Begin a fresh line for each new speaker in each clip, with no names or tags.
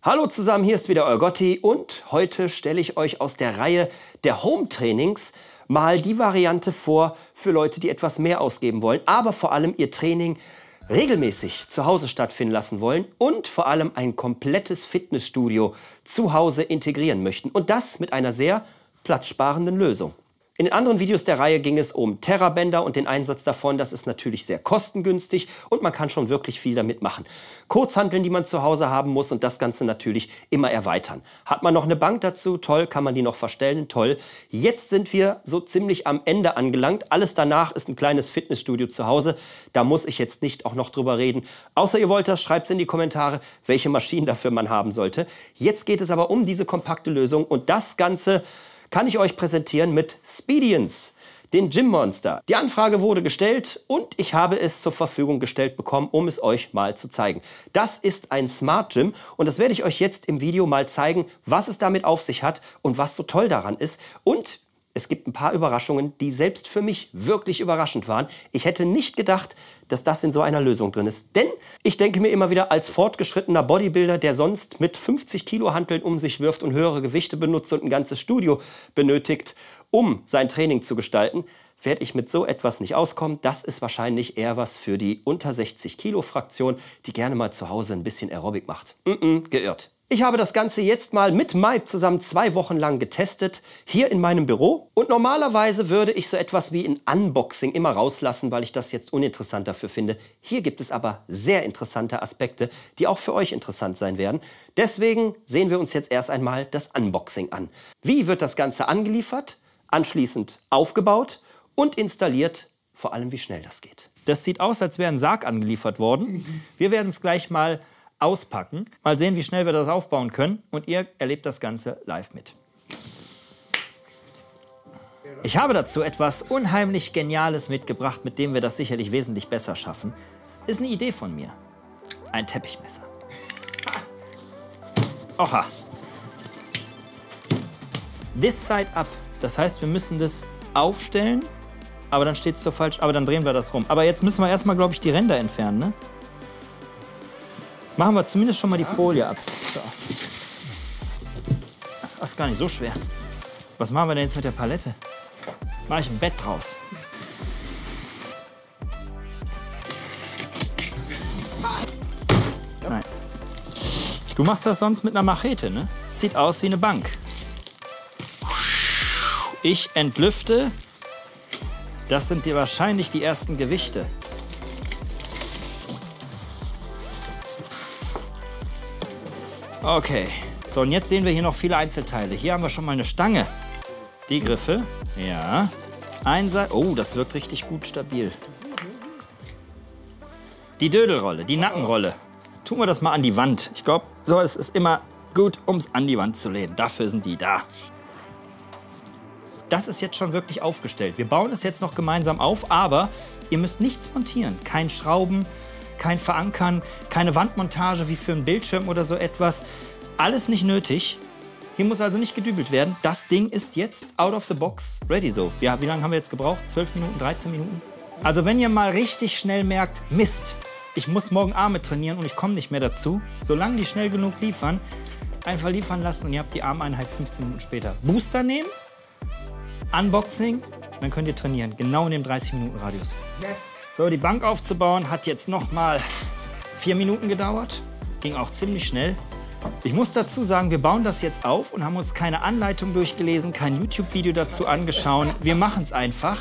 Hallo zusammen, hier ist wieder euer Gotti und heute stelle ich euch aus der Reihe der Home Trainings mal die Variante vor für Leute, die etwas mehr ausgeben wollen, aber vor allem ihr Training regelmäßig zu Hause stattfinden lassen wollen und vor allem ein komplettes Fitnessstudio zu Hause integrieren möchten und das mit einer sehr platzsparenden Lösung. In den anderen Videos der Reihe ging es um Terrabänder und den Einsatz davon. Das ist natürlich sehr kostengünstig und man kann schon wirklich viel damit machen. Kurzhandeln, die man zu Hause haben muss und das Ganze natürlich immer erweitern. Hat man noch eine Bank dazu? Toll, kann man die noch verstellen? Toll. Jetzt sind wir so ziemlich am Ende angelangt. Alles danach ist ein kleines Fitnessstudio zu Hause. Da muss ich jetzt nicht auch noch drüber reden. Außer ihr wollt das, schreibt es in die Kommentare, welche Maschinen dafür man haben sollte. Jetzt geht es aber um diese kompakte Lösung und das Ganze kann ich euch präsentieren mit Speedience, den Gym Monster. Die Anfrage wurde gestellt und ich habe es zur Verfügung gestellt bekommen, um es euch mal zu zeigen. Das ist ein Smart Gym und das werde ich euch jetzt im Video mal zeigen, was es damit auf sich hat und was so toll daran ist. Und es gibt ein paar Überraschungen, die selbst für mich wirklich überraschend waren. Ich hätte nicht gedacht, dass das in so einer Lösung drin ist. Denn ich denke mir immer wieder, als fortgeschrittener Bodybuilder, der sonst mit 50 Kilo Hanteln um sich wirft und höhere Gewichte benutzt und ein ganzes Studio benötigt, um sein Training zu gestalten, werde ich mit so etwas nicht auskommen. Das ist wahrscheinlich eher was für die unter 60 Kilo Fraktion, die gerne mal zu Hause ein bisschen Aerobic macht. Mm -mm, geirrt. Ich habe das Ganze jetzt mal mit Maib zusammen zwei Wochen lang getestet, hier in meinem Büro. Und normalerweise würde ich so etwas wie ein Unboxing immer rauslassen, weil ich das jetzt uninteressant dafür finde. Hier gibt es aber sehr interessante Aspekte, die auch für euch interessant sein werden. Deswegen sehen wir uns jetzt erst einmal das Unboxing an. Wie wird das Ganze angeliefert, anschließend aufgebaut und installiert, vor allem wie schnell das geht. Das sieht aus, als wäre ein Sarg angeliefert worden. Mhm. Wir werden es gleich mal auspacken. Mal sehen, wie schnell wir das aufbauen können und ihr erlebt das Ganze live mit. Ich habe dazu etwas unheimlich Geniales mitgebracht, mit dem wir das sicherlich wesentlich besser schaffen. Ist eine Idee von mir. Ein Teppichmesser. Oha. This side up. Das heißt, wir müssen das aufstellen, aber dann steht es so falsch, aber dann drehen wir das rum. Aber jetzt müssen wir erstmal, glaube ich, die Ränder entfernen, ne? Machen wir zumindest schon mal die Folie ab. So. Ach, ist gar nicht so schwer. Was machen wir denn jetzt mit der Palette? Mache ich ein Bett draus. Nein. Du machst das sonst mit einer Machete, ne? Sieht aus wie eine Bank. Ich entlüfte. Das sind dir wahrscheinlich die ersten Gewichte. Okay, so und jetzt sehen wir hier noch viele Einzelteile. Hier haben wir schon mal eine Stange. Die Griffe, ja. Ein oh, das wirkt richtig gut stabil. Die Dödelrolle, die Nackenrolle. Tun wir das mal an die Wand. Ich glaube, so ist es immer gut, um es an die Wand zu lehnen. Dafür sind die da. Das ist jetzt schon wirklich aufgestellt. Wir bauen es jetzt noch gemeinsam auf, aber ihr müsst nichts montieren. Kein Schrauben, kein Verankern, keine Wandmontage wie für einen Bildschirm oder so etwas. Alles nicht nötig. Hier muss also nicht gedübelt werden. Das Ding ist jetzt out of the box ready so. Ja, wie lange haben wir jetzt gebraucht? 12 Minuten, 13 Minuten? Also wenn ihr mal richtig schnell merkt, Mist, ich muss morgen Arme trainieren und ich komme nicht mehr dazu, solange die schnell genug liefern, einfach liefern lassen und ihr habt die Armeinheit 15 Minuten später. Booster nehmen, Unboxing, dann könnt ihr trainieren, genau in dem 30 Minuten Radius. Yes. So, die Bank aufzubauen hat jetzt noch mal vier Minuten gedauert. Ging auch ziemlich schnell. Ich muss dazu sagen, wir bauen das jetzt auf und haben uns keine Anleitung durchgelesen, kein YouTube-Video dazu angeschaut. Wir machen es einfach.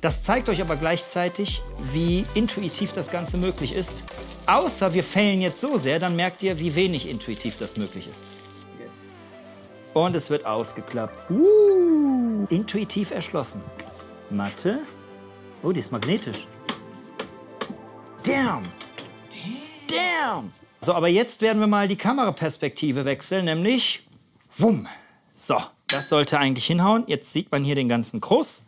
Das zeigt euch aber gleichzeitig, wie intuitiv das Ganze möglich ist. Außer wir fällen jetzt so sehr, dann merkt ihr, wie wenig intuitiv das möglich ist. Und es wird ausgeklappt. Uh, intuitiv erschlossen. Matte. Oh, die ist magnetisch. Damn! Damn! So, aber jetzt werden wir mal die Kameraperspektive wechseln, nämlich wumm. So, das sollte eigentlich hinhauen. Jetzt sieht man hier den ganzen Kruss.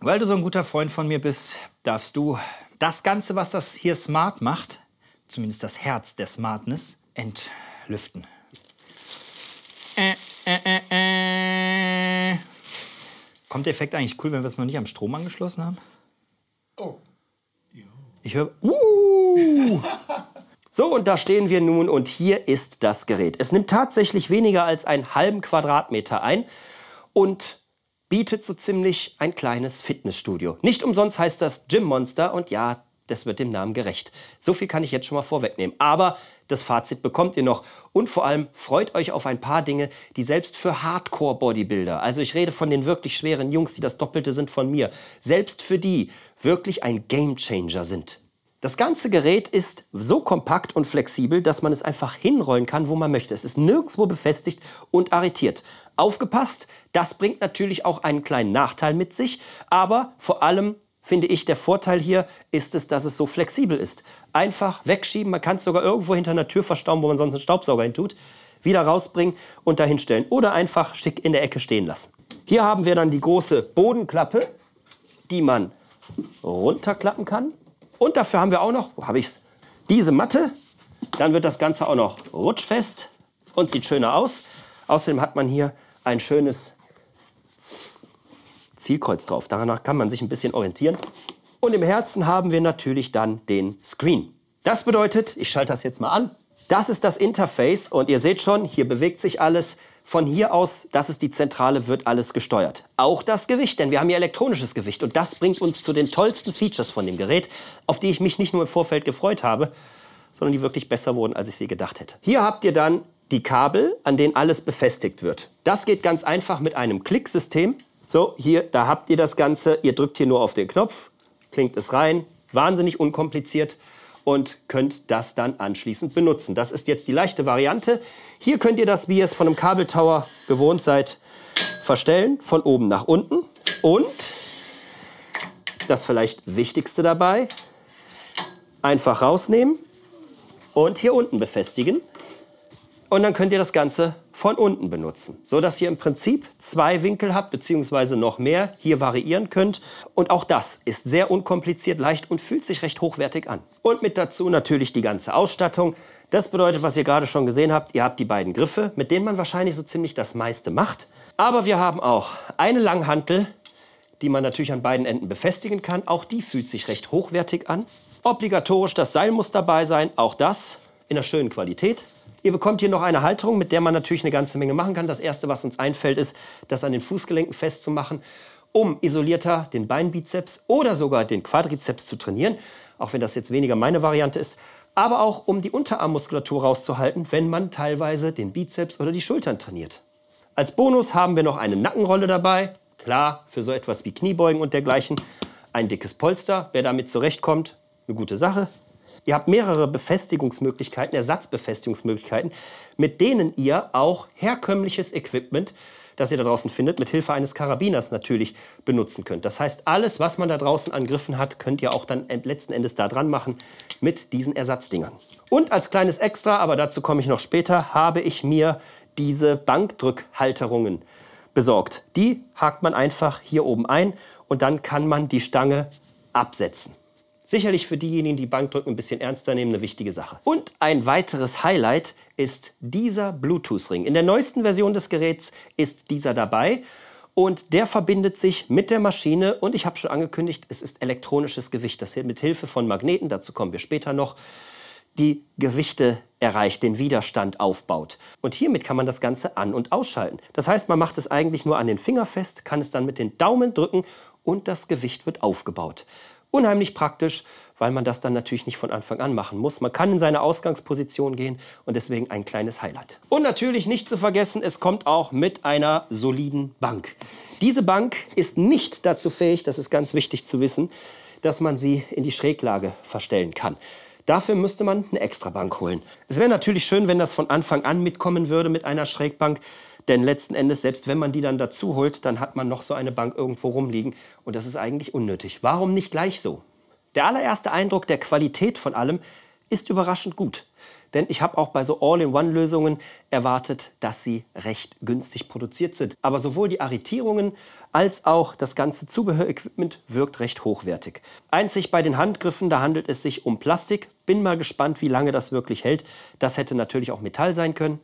Weil du so ein guter Freund von mir bist, darfst du das Ganze, was das hier smart macht, zumindest das Herz der Smartness, entlüften. Äh, Äh, äh, äh, Kommt der Effekt eigentlich cool, wenn wir es noch nicht am Strom angeschlossen haben? Ich höre. Uh! So, und da stehen wir nun und hier ist das Gerät. Es nimmt tatsächlich weniger als einen halben Quadratmeter ein und bietet so ziemlich ein kleines Fitnessstudio. Nicht umsonst heißt das Gym Monster und ja, das wird dem Namen gerecht. So viel kann ich jetzt schon mal vorwegnehmen. Aber das Fazit bekommt ihr noch. Und vor allem freut euch auf ein paar Dinge, die selbst für Hardcore-Bodybuilder, also ich rede von den wirklich schweren Jungs, die das Doppelte sind von mir, selbst für die wirklich ein Game Changer sind. Das ganze Gerät ist so kompakt und flexibel, dass man es einfach hinrollen kann, wo man möchte. Es ist nirgendwo befestigt und arretiert. Aufgepasst, das bringt natürlich auch einen kleinen Nachteil mit sich, aber vor allem finde ich, der Vorteil hier ist es, dass es so flexibel ist. Einfach wegschieben, man kann es sogar irgendwo hinter einer Tür verstauen, wo man sonst einen Staubsauger hin tut, wieder rausbringen und dahinstellen oder einfach schick in der Ecke stehen lassen. Hier haben wir dann die große Bodenklappe, die man runterklappen kann. Und dafür haben wir auch noch, wo habe ich's? Diese Matte. Dann wird das Ganze auch noch rutschfest und sieht schöner aus. Außerdem hat man hier ein schönes Zielkreuz drauf. Danach kann man sich ein bisschen orientieren. Und im Herzen haben wir natürlich dann den Screen. Das bedeutet, ich schalte das jetzt mal an. Das ist das Interface und ihr seht schon, hier bewegt sich alles. Von hier aus, das ist die Zentrale, wird alles gesteuert. Auch das Gewicht, denn wir haben hier elektronisches Gewicht. Und das bringt uns zu den tollsten Features von dem Gerät, auf die ich mich nicht nur im Vorfeld gefreut habe, sondern die wirklich besser wurden, als ich sie gedacht hätte. Hier habt ihr dann die Kabel, an denen alles befestigt wird. Das geht ganz einfach mit einem Klicksystem. So, hier, da habt ihr das Ganze. Ihr drückt hier nur auf den Knopf, klingt es rein. Wahnsinnig unkompliziert und könnt das dann anschließend benutzen. Das ist jetzt die leichte Variante. Hier könnt ihr das, wie ihr es von einem Kabeltower gewohnt seid, verstellen, von oben nach unten. Und das vielleicht Wichtigste dabei, einfach rausnehmen und hier unten befestigen. Und dann könnt ihr das Ganze von unten benutzen, so dass ihr im Prinzip zwei Winkel habt, beziehungsweise noch mehr, hier variieren könnt. Und auch das ist sehr unkompliziert, leicht und fühlt sich recht hochwertig an. Und mit dazu natürlich die ganze Ausstattung. Das bedeutet, was ihr gerade schon gesehen habt, ihr habt die beiden Griffe, mit denen man wahrscheinlich so ziemlich das meiste macht. Aber wir haben auch eine Langhantel, die man natürlich an beiden Enden befestigen kann. Auch die fühlt sich recht hochwertig an. Obligatorisch das Seil muss dabei sein, auch das in einer schönen Qualität. Ihr bekommt hier noch eine Halterung, mit der man natürlich eine ganze Menge machen kann. Das Erste, was uns einfällt, ist, das an den Fußgelenken festzumachen, um isolierter den Beinbizeps oder sogar den Quadrizeps zu trainieren, auch wenn das jetzt weniger meine Variante ist, aber auch um die Unterarmmuskulatur rauszuhalten, wenn man teilweise den Bizeps oder die Schultern trainiert. Als Bonus haben wir noch eine Nackenrolle dabei, klar, für so etwas wie Kniebeugen und dergleichen. Ein dickes Polster, wer damit zurechtkommt, eine gute Sache. Ihr habt mehrere Befestigungsmöglichkeiten, Ersatzbefestigungsmöglichkeiten, mit denen ihr auch herkömmliches Equipment, das ihr da draußen findet, mit Hilfe eines Karabiners natürlich benutzen könnt. Das heißt, alles, was man da draußen an hat, könnt ihr auch dann letzten Endes da dran machen mit diesen Ersatzdingern. Und als kleines Extra, aber dazu komme ich noch später, habe ich mir diese Bankdrückhalterungen besorgt. Die hakt man einfach hier oben ein und dann kann man die Stange absetzen. Sicherlich für diejenigen, die Bankdrücken ein bisschen ernster nehmen, eine wichtige Sache. Und ein weiteres Highlight ist dieser Bluetooth-Ring. In der neuesten Version des Geräts ist dieser dabei und der verbindet sich mit der Maschine und ich habe schon angekündigt, es ist elektronisches Gewicht, das hier mit Hilfe von Magneten, dazu kommen wir später noch, die Gewichte erreicht, den Widerstand aufbaut. Und hiermit kann man das Ganze an- und ausschalten. Das heißt, man macht es eigentlich nur an den Finger fest, kann es dann mit den Daumen drücken und das Gewicht wird aufgebaut unheimlich praktisch, weil man das dann natürlich nicht von Anfang an machen muss. Man kann in seine Ausgangsposition gehen und deswegen ein kleines Highlight. Und natürlich nicht zu vergessen, es kommt auch mit einer soliden Bank. Diese Bank ist nicht dazu fähig, das ist ganz wichtig zu wissen, dass man sie in die Schräglage verstellen kann. Dafür müsste man eine extra Bank holen. Es wäre natürlich schön, wenn das von Anfang an mitkommen würde mit einer Schrägbank. Denn letzten Endes, selbst wenn man die dann dazu holt, dann hat man noch so eine Bank irgendwo rumliegen. Und das ist eigentlich unnötig. Warum nicht gleich so? Der allererste Eindruck der Qualität von allem ist überraschend gut. Denn ich habe auch bei so All-in-One-Lösungen erwartet, dass sie recht günstig produziert sind. Aber sowohl die Arretierungen als auch das ganze Zubehörequipment wirkt recht hochwertig. Einzig bei den Handgriffen, da handelt es sich um Plastik. Bin mal gespannt, wie lange das wirklich hält. Das hätte natürlich auch Metall sein können.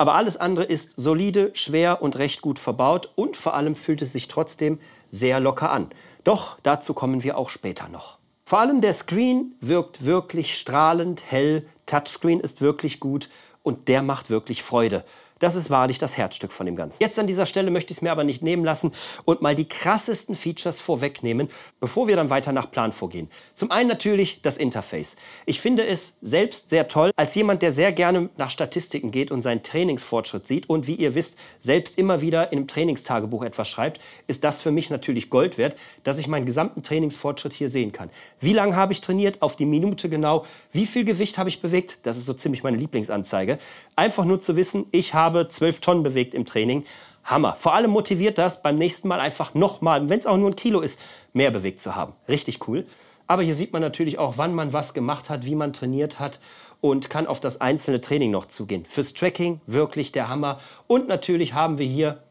Aber alles andere ist solide, schwer und recht gut verbaut und vor allem fühlt es sich trotzdem sehr locker an. Doch dazu kommen wir auch später noch. Vor allem der Screen wirkt wirklich strahlend hell, Touchscreen ist wirklich gut und der macht wirklich Freude. Das ist wahrlich das Herzstück von dem Ganzen. Jetzt an dieser Stelle möchte ich es mir aber nicht nehmen lassen und mal die krassesten Features vorwegnehmen, bevor wir dann weiter nach Plan vorgehen. Zum einen natürlich das Interface. Ich finde es selbst sehr toll, als jemand, der sehr gerne nach Statistiken geht und seinen Trainingsfortschritt sieht und wie ihr wisst, selbst immer wieder in einem Trainingstagebuch etwas schreibt, ist das für mich natürlich Gold wert, dass ich meinen gesamten Trainingsfortschritt hier sehen kann. Wie lange habe ich trainiert? Auf die Minute genau. Wie viel Gewicht habe ich bewegt? Das ist so ziemlich meine Lieblingsanzeige. Einfach nur zu wissen, ich habe 12 Tonnen bewegt im Training. Hammer. Vor allem motiviert das beim nächsten Mal einfach nochmal, wenn es auch nur ein Kilo ist, mehr bewegt zu haben. Richtig cool. Aber hier sieht man natürlich auch, wann man was gemacht hat, wie man trainiert hat und kann auf das einzelne Training noch zugehen. Fürs Tracking wirklich der Hammer. Und natürlich haben wir hier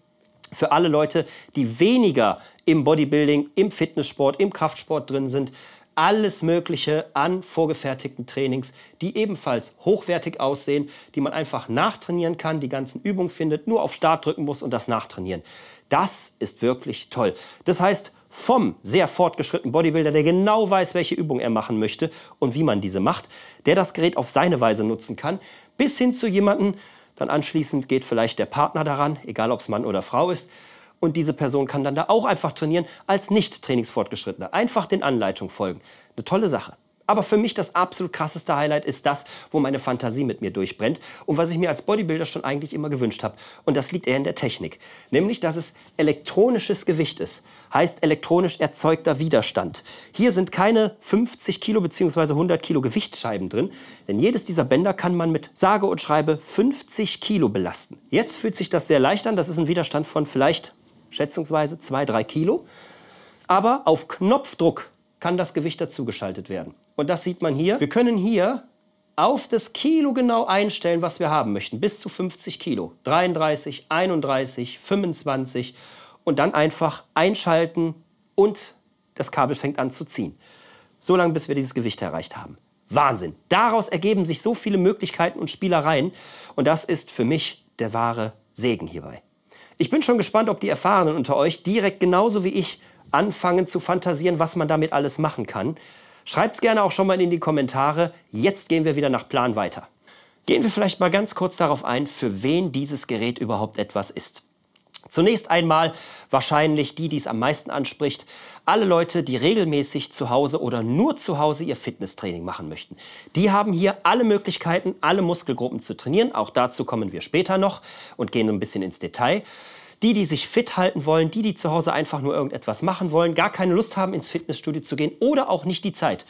für alle Leute, die weniger im Bodybuilding, im Fitnesssport, im Kraftsport drin sind, alles Mögliche an vorgefertigten Trainings, die ebenfalls hochwertig aussehen, die man einfach nachtrainieren kann, die ganzen Übungen findet, nur auf Start drücken muss und das nachtrainieren. Das ist wirklich toll. Das heißt, vom sehr fortgeschrittenen Bodybuilder, der genau weiß, welche Übung er machen möchte und wie man diese macht, der das Gerät auf seine Weise nutzen kann, bis hin zu jemandem, dann anschließend geht vielleicht der Partner daran, egal ob es Mann oder Frau ist, und diese Person kann dann da auch einfach trainieren als nicht trainingsfortgeschrittener. Einfach den Anleitungen folgen. Eine tolle Sache. Aber für mich das absolut krasseste Highlight ist das, wo meine Fantasie mit mir durchbrennt und was ich mir als Bodybuilder schon eigentlich immer gewünscht habe. Und das liegt eher in der Technik. Nämlich, dass es elektronisches Gewicht ist. Heißt elektronisch erzeugter Widerstand. Hier sind keine 50 Kilo bzw. 100 Kilo Gewichtsscheiben drin, denn jedes dieser Bänder kann man mit sage und schreibe 50 Kilo belasten. Jetzt fühlt sich das sehr leicht an. Das ist ein Widerstand von vielleicht schätzungsweise 2, 3 Kilo. Aber auf Knopfdruck kann das Gewicht dazugeschaltet werden. Und das sieht man hier. Wir können hier auf das Kilo genau einstellen, was wir haben möchten. Bis zu 50 Kilo. 33, 31, 25 und dann einfach einschalten und das Kabel fängt an zu ziehen. So lange, bis wir dieses Gewicht erreicht haben. Wahnsinn. Daraus ergeben sich so viele Möglichkeiten und Spielereien und das ist für mich der wahre Segen hierbei. Ich bin schon gespannt, ob die Erfahrenen unter euch direkt genauso wie ich anfangen zu fantasieren, was man damit alles machen kann. Schreibt es gerne auch schon mal in die Kommentare. Jetzt gehen wir wieder nach Plan weiter. Gehen wir vielleicht mal ganz kurz darauf ein, für wen dieses Gerät überhaupt etwas ist. Zunächst einmal wahrscheinlich die, die es am meisten anspricht, alle Leute, die regelmäßig zu Hause oder nur zu Hause ihr Fitnesstraining machen möchten. Die haben hier alle Möglichkeiten, alle Muskelgruppen zu trainieren. Auch dazu kommen wir später noch und gehen ein bisschen ins Detail. Die, die sich fit halten wollen, die, die zu Hause einfach nur irgendetwas machen wollen, gar keine Lust haben, ins Fitnessstudio zu gehen oder auch nicht die Zeit.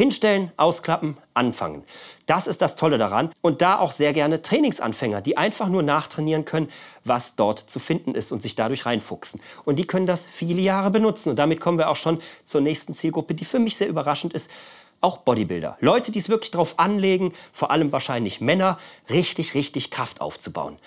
Hinstellen, ausklappen, anfangen. Das ist das Tolle daran und da auch sehr gerne Trainingsanfänger, die einfach nur nachtrainieren können, was dort zu finden ist und sich dadurch reinfuchsen. Und die können das viele Jahre benutzen und damit kommen wir auch schon zur nächsten Zielgruppe, die für mich sehr überraschend ist. Auch Bodybuilder, Leute, die es wirklich drauf anlegen, vor allem wahrscheinlich Männer, richtig, richtig Kraft aufzubauen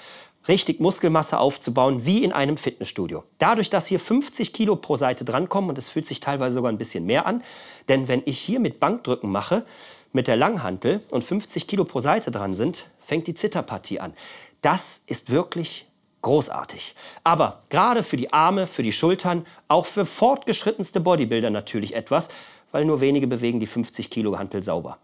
richtig Muskelmasse aufzubauen, wie in einem Fitnessstudio. Dadurch, dass hier 50 Kilo pro Seite drankommen, und es fühlt sich teilweise sogar ein bisschen mehr an, denn wenn ich hier mit Bankdrücken mache, mit der Langhantel und 50 Kilo pro Seite dran sind, fängt die Zitterpartie an. Das ist wirklich großartig. Aber gerade für die Arme, für die Schultern, auch für fortgeschrittenste Bodybuilder natürlich etwas, weil nur wenige bewegen die 50 Kilo Hantel sauber.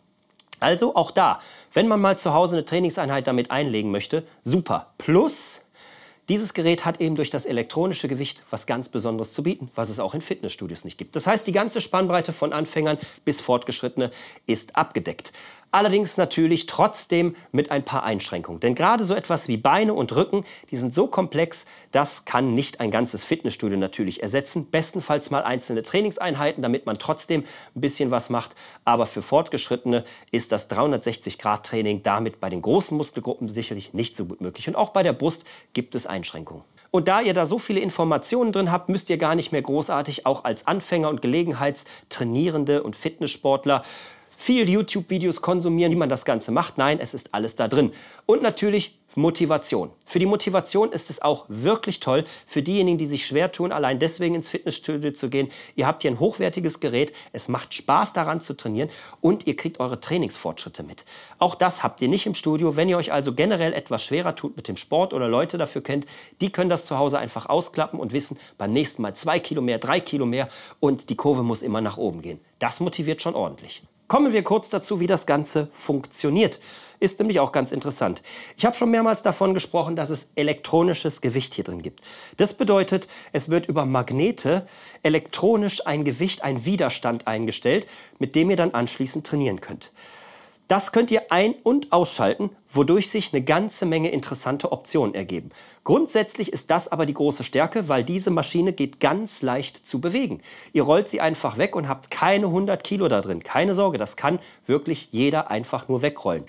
Also auch da, wenn man mal zu Hause eine Trainingseinheit damit einlegen möchte, super. Plus, dieses Gerät hat eben durch das elektronische Gewicht was ganz Besonderes zu bieten, was es auch in Fitnessstudios nicht gibt. Das heißt, die ganze Spannbreite von Anfängern bis Fortgeschrittene ist abgedeckt. Allerdings natürlich trotzdem mit ein paar Einschränkungen. Denn gerade so etwas wie Beine und Rücken, die sind so komplex, das kann nicht ein ganzes Fitnessstudio natürlich ersetzen. Bestenfalls mal einzelne Trainingseinheiten, damit man trotzdem ein bisschen was macht. Aber für Fortgeschrittene ist das 360-Grad-Training damit bei den großen Muskelgruppen sicherlich nicht so gut möglich. Und auch bei der Brust gibt es Einschränkungen. Und da ihr da so viele Informationen drin habt, müsst ihr gar nicht mehr großartig auch als Anfänger und Gelegenheitstrainierende und Fitnesssportler viel YouTube-Videos konsumieren, wie man das Ganze macht. Nein, es ist alles da drin. Und natürlich Motivation. Für die Motivation ist es auch wirklich toll, für diejenigen, die sich schwer tun, allein deswegen ins Fitnessstudio zu gehen. Ihr habt hier ein hochwertiges Gerät, es macht Spaß daran zu trainieren und ihr kriegt eure Trainingsfortschritte mit. Auch das habt ihr nicht im Studio. Wenn ihr euch also generell etwas schwerer tut mit dem Sport oder Leute dafür kennt, die können das zu Hause einfach ausklappen und wissen, beim nächsten Mal zwei Kilo mehr, drei Kilo mehr und die Kurve muss immer nach oben gehen. Das motiviert schon ordentlich. Kommen wir kurz dazu, wie das Ganze funktioniert. Ist nämlich auch ganz interessant. Ich habe schon mehrmals davon gesprochen, dass es elektronisches Gewicht hier drin gibt. Das bedeutet, es wird über Magnete elektronisch ein Gewicht, ein Widerstand eingestellt, mit dem ihr dann anschließend trainieren könnt. Das könnt ihr ein- und ausschalten, wodurch sich eine ganze Menge interessante Optionen ergeben. Grundsätzlich ist das aber die große Stärke, weil diese Maschine geht ganz leicht zu bewegen. Ihr rollt sie einfach weg und habt keine 100 Kilo da drin. Keine Sorge, das kann wirklich jeder einfach nur wegrollen.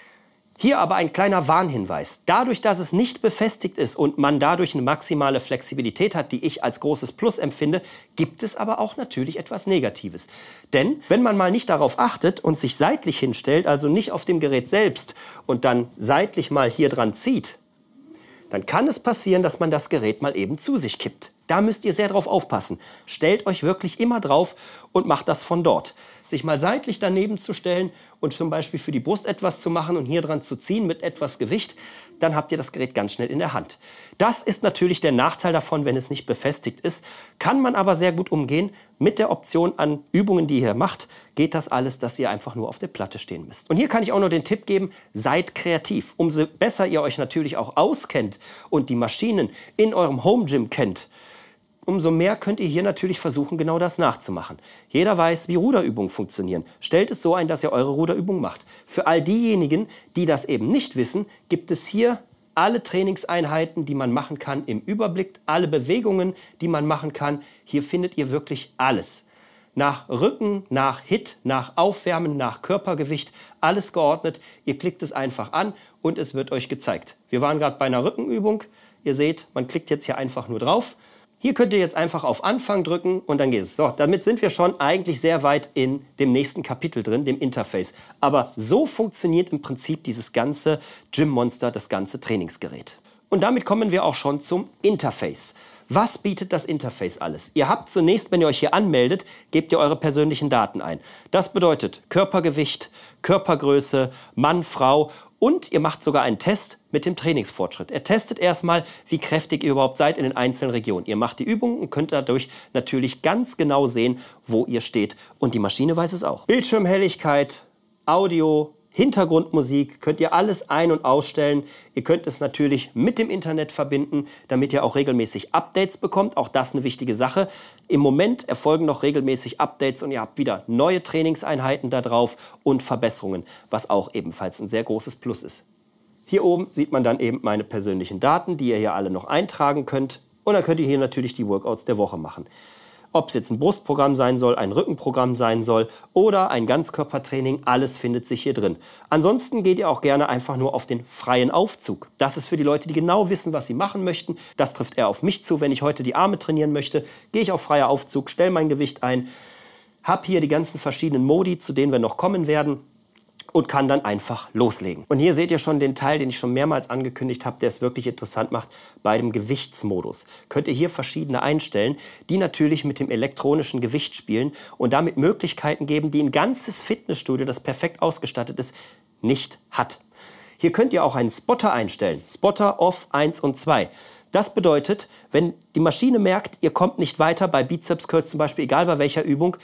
Hier aber ein kleiner Warnhinweis. Dadurch, dass es nicht befestigt ist und man dadurch eine maximale Flexibilität hat, die ich als großes Plus empfinde, gibt es aber auch natürlich etwas Negatives. Denn wenn man mal nicht darauf achtet und sich seitlich hinstellt, also nicht auf dem Gerät selbst und dann seitlich mal hier dran zieht, dann kann es passieren, dass man das Gerät mal eben zu sich kippt. Da müsst ihr sehr drauf aufpassen. Stellt euch wirklich immer drauf und macht das von dort. Sich mal seitlich daneben zu stellen und zum Beispiel für die Brust etwas zu machen und hier dran zu ziehen mit etwas Gewicht, dann habt ihr das Gerät ganz schnell in der Hand. Das ist natürlich der Nachteil davon, wenn es nicht befestigt ist, kann man aber sehr gut umgehen. Mit der Option an Übungen, die ihr macht, geht das alles, dass ihr einfach nur auf der Platte stehen müsst. Und hier kann ich auch nur den Tipp geben, seid kreativ. Umso besser ihr euch natürlich auch auskennt und die Maschinen in eurem Home Gym kennt, umso mehr könnt ihr hier natürlich versuchen, genau das nachzumachen. Jeder weiß, wie Ruderübungen funktionieren. Stellt es so ein, dass ihr eure Ruderübung macht. Für all diejenigen, die das eben nicht wissen, gibt es hier alle Trainingseinheiten, die man machen kann, im Überblick, alle Bewegungen, die man machen kann. Hier findet ihr wirklich alles. Nach Rücken, nach Hit, nach Aufwärmen, nach Körpergewicht, alles geordnet. Ihr klickt es einfach an und es wird euch gezeigt. Wir waren gerade bei einer Rückenübung. Ihr seht, man klickt jetzt hier einfach nur drauf hier könnt ihr jetzt einfach auf Anfang drücken und dann geht es. So, damit sind wir schon eigentlich sehr weit in dem nächsten Kapitel drin, dem Interface. Aber so funktioniert im Prinzip dieses ganze Gym Monster, das ganze Trainingsgerät. Und damit kommen wir auch schon zum Interface. Was bietet das Interface alles? Ihr habt zunächst, wenn ihr euch hier anmeldet, gebt ihr eure persönlichen Daten ein. Das bedeutet Körpergewicht, Körpergröße, Mann, Frau und ihr macht sogar einen Test mit dem Trainingsfortschritt. Er testet erstmal, wie kräftig ihr überhaupt seid in den einzelnen Regionen. Ihr macht die Übung und könnt dadurch natürlich ganz genau sehen, wo ihr steht. Und die Maschine weiß es auch. Bildschirmhelligkeit, Audio, Hintergrundmusik, könnt ihr alles ein- und ausstellen. Ihr könnt es natürlich mit dem Internet verbinden, damit ihr auch regelmäßig Updates bekommt. Auch das eine wichtige Sache. Im Moment erfolgen noch regelmäßig Updates und ihr habt wieder neue Trainingseinheiten da drauf und Verbesserungen, was auch ebenfalls ein sehr großes Plus ist. Hier oben sieht man dann eben meine persönlichen Daten, die ihr hier alle noch eintragen könnt. Und dann könnt ihr hier natürlich die Workouts der Woche machen. Ob es jetzt ein Brustprogramm sein soll, ein Rückenprogramm sein soll oder ein Ganzkörpertraining, alles findet sich hier drin. Ansonsten geht ihr auch gerne einfach nur auf den freien Aufzug. Das ist für die Leute, die genau wissen, was sie machen möchten. Das trifft eher auf mich zu. Wenn ich heute die Arme trainieren möchte, gehe ich auf freier Aufzug, stelle mein Gewicht ein, habe hier die ganzen verschiedenen Modi, zu denen wir noch kommen werden und kann dann einfach loslegen. Und hier seht ihr schon den Teil, den ich schon mehrmals angekündigt habe, der es wirklich interessant macht bei dem Gewichtsmodus. Könnt ihr hier verschiedene einstellen, die natürlich mit dem elektronischen Gewicht spielen und damit Möglichkeiten geben, die ein ganzes Fitnessstudio, das perfekt ausgestattet ist, nicht hat. Hier könnt ihr auch einen Spotter einstellen. Spotter off 1 und 2. Das bedeutet, wenn die Maschine merkt, ihr kommt nicht weiter bei Bizeps Curls zum Beispiel, egal bei welcher Übung,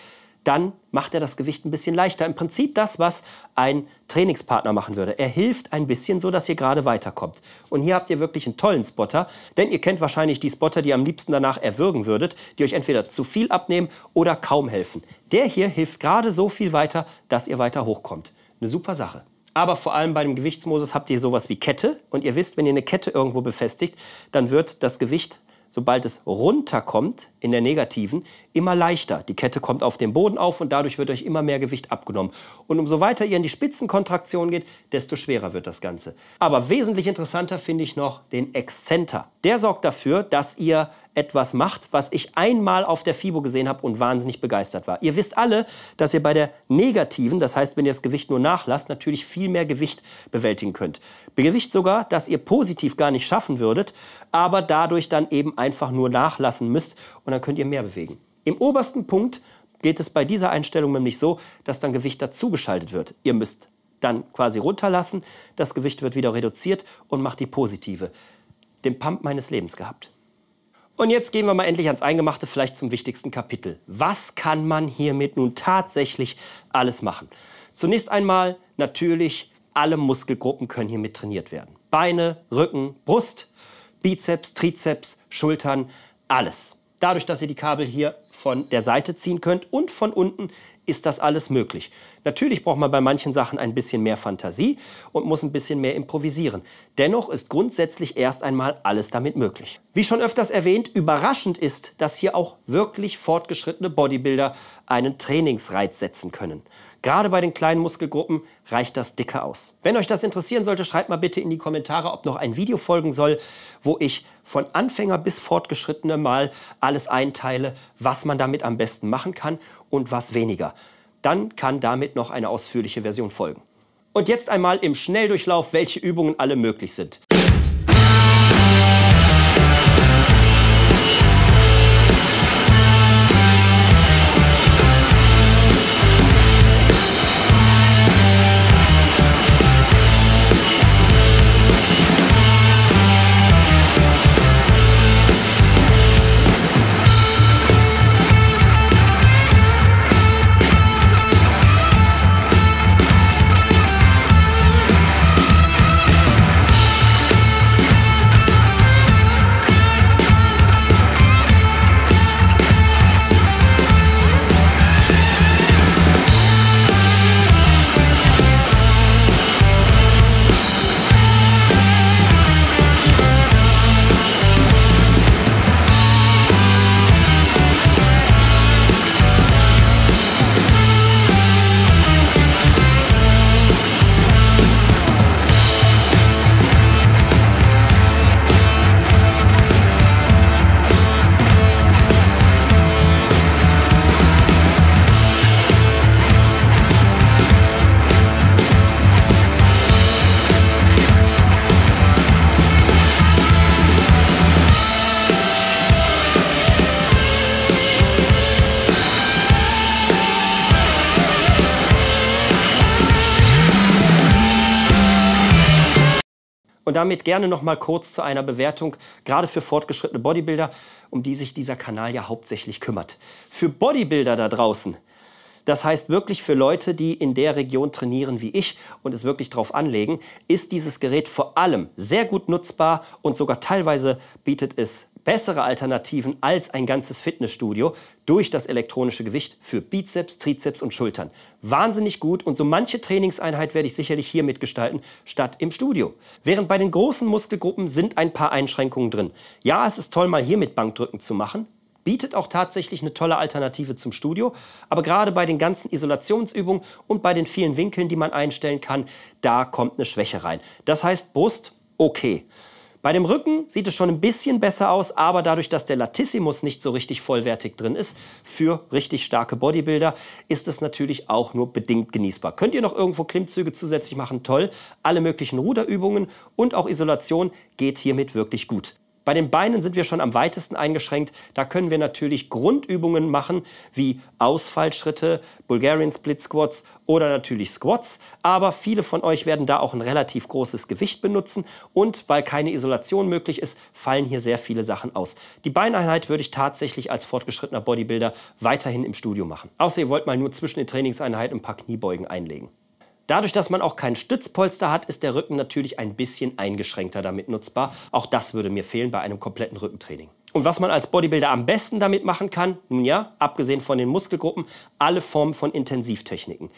dann macht er das Gewicht ein bisschen leichter. Im Prinzip das, was ein Trainingspartner machen würde. Er hilft ein bisschen, so dass ihr gerade weiterkommt. Und hier habt ihr wirklich einen tollen Spotter, denn ihr kennt wahrscheinlich die Spotter, die am liebsten danach erwürgen würdet, die euch entweder zu viel abnehmen oder kaum helfen. Der hier hilft gerade so viel weiter, dass ihr weiter hochkommt. Eine super Sache. Aber vor allem bei dem Gewichtsmodus habt ihr sowas wie Kette. Und ihr wisst, wenn ihr eine Kette irgendwo befestigt, dann wird das Gewicht sobald es runterkommt in der negativen, immer leichter. Die Kette kommt auf den Boden auf und dadurch wird euch immer mehr Gewicht abgenommen. Und umso weiter ihr in die Spitzenkontraktion geht, desto schwerer wird das Ganze. Aber wesentlich interessanter finde ich noch den Exzenter. Der sorgt dafür, dass ihr etwas macht, was ich einmal auf der FIBO gesehen habe und wahnsinnig begeistert war. Ihr wisst alle, dass ihr bei der negativen, das heißt, wenn ihr das Gewicht nur nachlasst, natürlich viel mehr Gewicht bewältigen könnt. Gewicht sogar, das ihr positiv gar nicht schaffen würdet, aber dadurch dann eben einfach nur nachlassen müsst und dann könnt ihr mehr bewegen. Im obersten Punkt geht es bei dieser Einstellung nämlich so, dass dann Gewicht dazugeschaltet wird. Ihr müsst dann quasi runterlassen, das Gewicht wird wieder reduziert und macht die positive. Den Pump meines Lebens gehabt. Und jetzt gehen wir mal endlich ans Eingemachte, vielleicht zum wichtigsten Kapitel. Was kann man hiermit nun tatsächlich alles machen? Zunächst einmal natürlich, alle Muskelgruppen können hiermit trainiert werden. Beine, Rücken, Brust, Bizeps, Trizeps, Schultern, alles. Dadurch, dass ihr die Kabel hier von der Seite ziehen könnt und von unten ist das alles möglich. Natürlich braucht man bei manchen Sachen ein bisschen mehr Fantasie und muss ein bisschen mehr improvisieren. Dennoch ist grundsätzlich erst einmal alles damit möglich. Wie schon öfters erwähnt, überraschend ist, dass hier auch wirklich fortgeschrittene Bodybuilder einen Trainingsreiz setzen können. Gerade bei den kleinen Muskelgruppen reicht das dicke aus. Wenn euch das interessieren sollte, schreibt mal bitte in die Kommentare, ob noch ein Video folgen soll, wo ich von Anfänger bis Fortgeschrittene mal alles einteile, was man damit am besten machen kann und was weniger. Dann kann damit noch eine ausführliche Version folgen. Und jetzt einmal im Schnelldurchlauf, welche Übungen alle möglich sind. Und damit gerne noch mal kurz zu einer Bewertung, gerade für fortgeschrittene Bodybuilder, um die sich dieser Kanal ja hauptsächlich kümmert. Für Bodybuilder da draußen, das heißt wirklich für Leute, die in der Region trainieren wie ich und es wirklich drauf anlegen, ist dieses Gerät vor allem sehr gut nutzbar und sogar teilweise bietet es bessere Alternativen als ein ganzes Fitnessstudio durch das elektronische Gewicht für Bizeps, Trizeps und Schultern. Wahnsinnig gut und so manche Trainingseinheit werde ich sicherlich hier mitgestalten, statt im Studio. Während bei den großen Muskelgruppen sind ein paar Einschränkungen drin. Ja, es ist toll, mal hier mit Bankdrücken zu machen, bietet auch tatsächlich eine tolle Alternative zum Studio. Aber gerade bei den ganzen Isolationsübungen und bei den vielen Winkeln, die man einstellen kann, da kommt eine Schwäche rein. Das heißt Brust, okay. Bei dem Rücken sieht es schon ein bisschen besser aus, aber dadurch, dass der Latissimus nicht so richtig vollwertig drin ist, für richtig starke Bodybuilder ist es natürlich auch nur bedingt genießbar. Könnt ihr noch irgendwo Klimmzüge zusätzlich machen? Toll. Alle möglichen Ruderübungen und auch Isolation geht hiermit wirklich gut. Bei den Beinen sind wir schon am weitesten eingeschränkt. Da können wir natürlich Grundübungen machen, wie Ausfallschritte, Bulgarian Split Squats oder natürlich Squats. Aber viele von euch werden da auch ein relativ großes Gewicht benutzen. Und weil keine Isolation möglich ist, fallen hier sehr viele Sachen aus. Die Beineinheit würde ich tatsächlich als fortgeschrittener Bodybuilder weiterhin im Studio machen. Außer ihr wollt mal nur zwischen den Trainingseinheiten ein paar Kniebeugen einlegen. Dadurch, dass man auch kein Stützpolster hat, ist der Rücken natürlich ein bisschen eingeschränkter damit nutzbar. Auch das würde mir fehlen bei einem kompletten Rückentraining. Und was man als Bodybuilder am besten damit machen kann, nun ja, abgesehen von den Muskelgruppen, alle Formen von Intensivtechniken.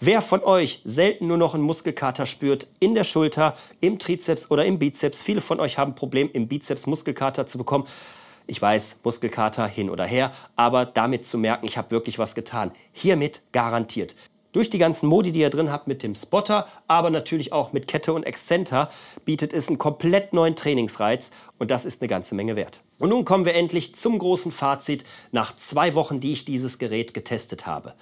Wer von euch selten nur noch einen Muskelkater spürt, in der Schulter, im Trizeps oder im Bizeps, viele von euch haben ein Problem, im Bizeps Muskelkater zu bekommen. Ich weiß, Muskelkater hin oder her, aber damit zu merken, ich habe wirklich was getan. Hiermit garantiert. Durch die ganzen Modi, die ihr drin habt mit dem Spotter, aber natürlich auch mit Kette und Exzenter, bietet es einen komplett neuen Trainingsreiz und das ist eine ganze Menge wert. Und nun kommen wir endlich zum großen Fazit nach zwei Wochen, die ich dieses Gerät getestet habe.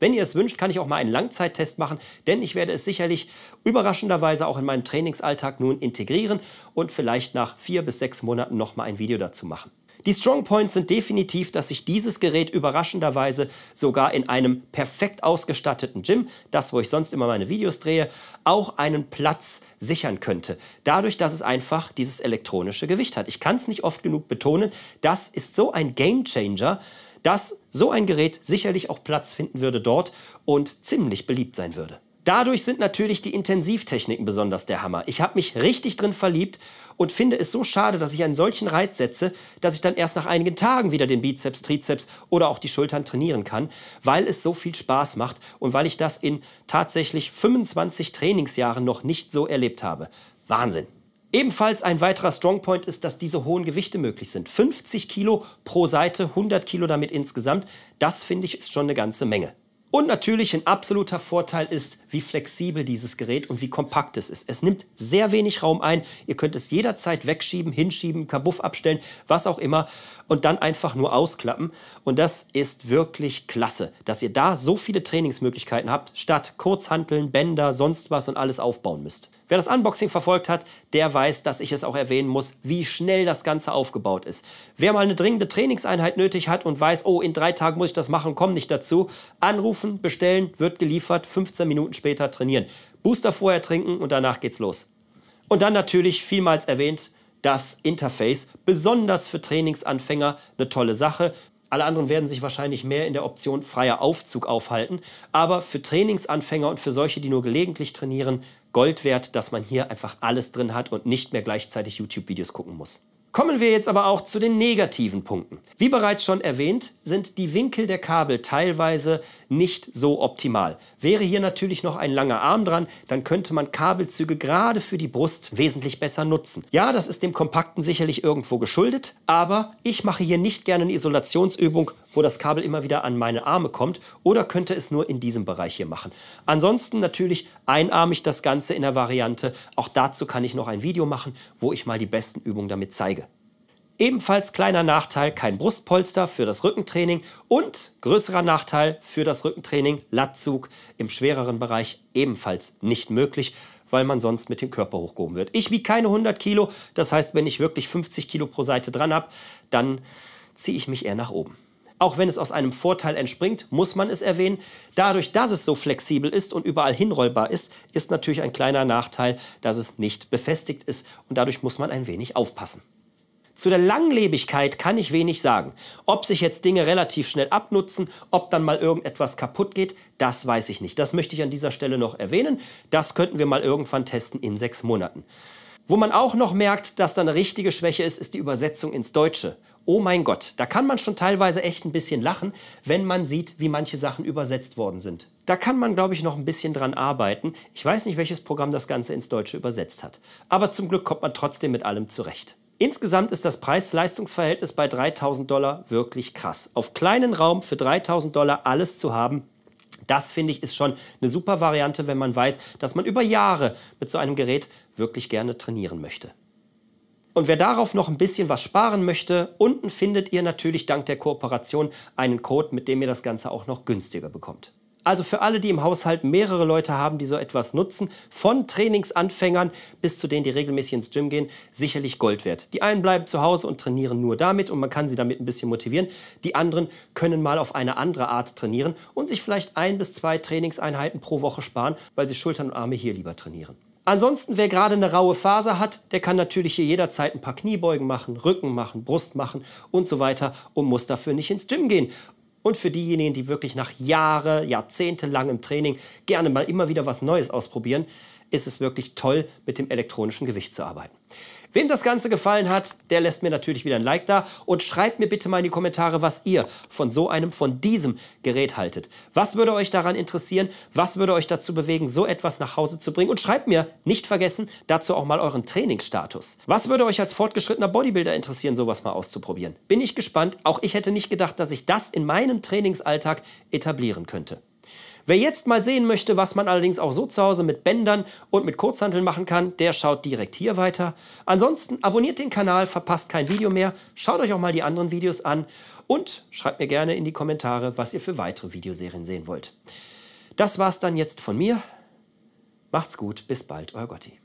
Wenn ihr es wünscht, kann ich auch mal einen Langzeittest machen, denn ich werde es sicherlich überraschenderweise auch in meinem Trainingsalltag nun integrieren und vielleicht nach vier bis sechs Monaten nochmal ein Video dazu machen. Die Strong Points sind definitiv, dass sich dieses Gerät überraschenderweise sogar in einem perfekt ausgestatteten Gym, das wo ich sonst immer meine Videos drehe, auch einen Platz sichern könnte. Dadurch, dass es einfach dieses elektronische Gewicht hat. Ich kann es nicht oft genug betonen, das ist so ein Game Changer, dass so ein Gerät sicherlich auch Platz finden würde dort und ziemlich beliebt sein würde. Dadurch sind natürlich die Intensivtechniken besonders der Hammer. Ich habe mich richtig drin verliebt und finde es so schade, dass ich einen solchen Reiz setze, dass ich dann erst nach einigen Tagen wieder den Bizeps, Trizeps oder auch die Schultern trainieren kann, weil es so viel Spaß macht und weil ich das in tatsächlich 25 Trainingsjahren noch nicht so erlebt habe. Wahnsinn! Ebenfalls ein weiterer Strongpoint ist, dass diese hohen Gewichte möglich sind. 50 Kilo pro Seite, 100 Kilo damit insgesamt. Das finde ich ist schon eine ganze Menge. Und natürlich ein absoluter Vorteil ist, wie flexibel dieses Gerät und wie kompakt es ist. Es nimmt sehr wenig Raum ein. Ihr könnt es jederzeit wegschieben, hinschieben, kabuff abstellen, was auch immer und dann einfach nur ausklappen. Und das ist wirklich klasse, dass ihr da so viele Trainingsmöglichkeiten habt, statt Kurzhanteln, Bänder, sonst was und alles aufbauen müsst. Wer das Unboxing verfolgt hat, der weiß, dass ich es auch erwähnen muss, wie schnell das Ganze aufgebaut ist. Wer mal eine dringende Trainingseinheit nötig hat und weiß, oh, in drei Tagen muss ich das machen, komm nicht dazu, anrufen, bestellen, wird geliefert, 15 Minuten später trainieren. Booster vorher trinken und danach geht's los. Und dann natürlich vielmals erwähnt, das Interface, besonders für Trainingsanfänger eine tolle Sache. Alle anderen werden sich wahrscheinlich mehr in der Option freier Aufzug aufhalten. Aber für Trainingsanfänger und für solche, die nur gelegentlich trainieren, Gold wert, dass man hier einfach alles drin hat und nicht mehr gleichzeitig YouTube-Videos gucken muss. Kommen wir jetzt aber auch zu den negativen Punkten. Wie bereits schon erwähnt, sind die Winkel der Kabel teilweise nicht so optimal. Wäre hier natürlich noch ein langer Arm dran, dann könnte man Kabelzüge gerade für die Brust wesentlich besser nutzen. Ja, das ist dem Kompakten sicherlich irgendwo geschuldet, aber ich mache hier nicht gerne eine Isolationsübung, wo das Kabel immer wieder an meine Arme kommt oder könnte es nur in diesem Bereich hier machen. Ansonsten natürlich einarme ich das Ganze in der Variante. Auch dazu kann ich noch ein Video machen, wo ich mal die besten Übungen damit zeige. Ebenfalls kleiner Nachteil, kein Brustpolster für das Rückentraining und größerer Nachteil für das Rückentraining, Latzug im schwereren Bereich ebenfalls nicht möglich, weil man sonst mit dem Körper hochgehoben wird. Ich wiege keine 100 Kilo, das heißt, wenn ich wirklich 50 Kilo pro Seite dran habe, dann ziehe ich mich eher nach oben. Auch wenn es aus einem Vorteil entspringt, muss man es erwähnen. Dadurch, dass es so flexibel ist und überall hinrollbar ist, ist natürlich ein kleiner Nachteil, dass es nicht befestigt ist und dadurch muss man ein wenig aufpassen. Zu der Langlebigkeit kann ich wenig sagen. Ob sich jetzt Dinge relativ schnell abnutzen, ob dann mal irgendetwas kaputt geht, das weiß ich nicht. Das möchte ich an dieser Stelle noch erwähnen. Das könnten wir mal irgendwann testen in sechs Monaten. Wo man auch noch merkt, dass da eine richtige Schwäche ist, ist die Übersetzung ins Deutsche. Oh mein Gott, da kann man schon teilweise echt ein bisschen lachen, wenn man sieht, wie manche Sachen übersetzt worden sind. Da kann man, glaube ich, noch ein bisschen dran arbeiten. Ich weiß nicht, welches Programm das Ganze ins Deutsche übersetzt hat. Aber zum Glück kommt man trotzdem mit allem zurecht. Insgesamt ist das Preis-Leistungs-Verhältnis bei 3000 Dollar wirklich krass. Auf kleinen Raum für 3000 Dollar alles zu haben, das finde ich ist schon eine super Variante, wenn man weiß, dass man über Jahre mit so einem Gerät wirklich gerne trainieren möchte. Und wer darauf noch ein bisschen was sparen möchte, unten findet ihr natürlich dank der Kooperation einen Code, mit dem ihr das Ganze auch noch günstiger bekommt. Also für alle, die im Haushalt mehrere Leute haben, die so etwas nutzen, von Trainingsanfängern bis zu denen, die regelmäßig ins Gym gehen, sicherlich Gold wert. Die einen bleiben zu Hause und trainieren nur damit und man kann sie damit ein bisschen motivieren. Die anderen können mal auf eine andere Art trainieren und sich vielleicht ein bis zwei Trainingseinheiten pro Woche sparen, weil sie Schultern und Arme hier lieber trainieren. Ansonsten, wer gerade eine raue Faser hat, der kann natürlich hier jederzeit ein paar Kniebeugen machen, Rücken machen, Brust machen und so weiter und muss dafür nicht ins Gym gehen. Und für diejenigen, die wirklich nach Jahre, Jahrzehntelang im Training gerne mal immer wieder was Neues ausprobieren, ist es wirklich toll, mit dem elektronischen Gewicht zu arbeiten. Wem das Ganze gefallen hat, der lässt mir natürlich wieder ein Like da und schreibt mir bitte mal in die Kommentare, was ihr von so einem, von diesem Gerät haltet. Was würde euch daran interessieren? Was würde euch dazu bewegen, so etwas nach Hause zu bringen? Und schreibt mir, nicht vergessen, dazu auch mal euren Trainingsstatus. Was würde euch als fortgeschrittener Bodybuilder interessieren, sowas mal auszuprobieren? Bin ich gespannt. Auch ich hätte nicht gedacht, dass ich das in meinem Trainingsalltag etablieren könnte. Wer jetzt mal sehen möchte, was man allerdings auch so zu Hause mit Bändern und mit Kurzhanteln machen kann, der schaut direkt hier weiter. Ansonsten abonniert den Kanal, verpasst kein Video mehr, schaut euch auch mal die anderen Videos an und schreibt mir gerne in die Kommentare, was ihr für weitere Videoserien sehen wollt. Das war's dann jetzt von mir. Macht's gut, bis bald, euer Gotti.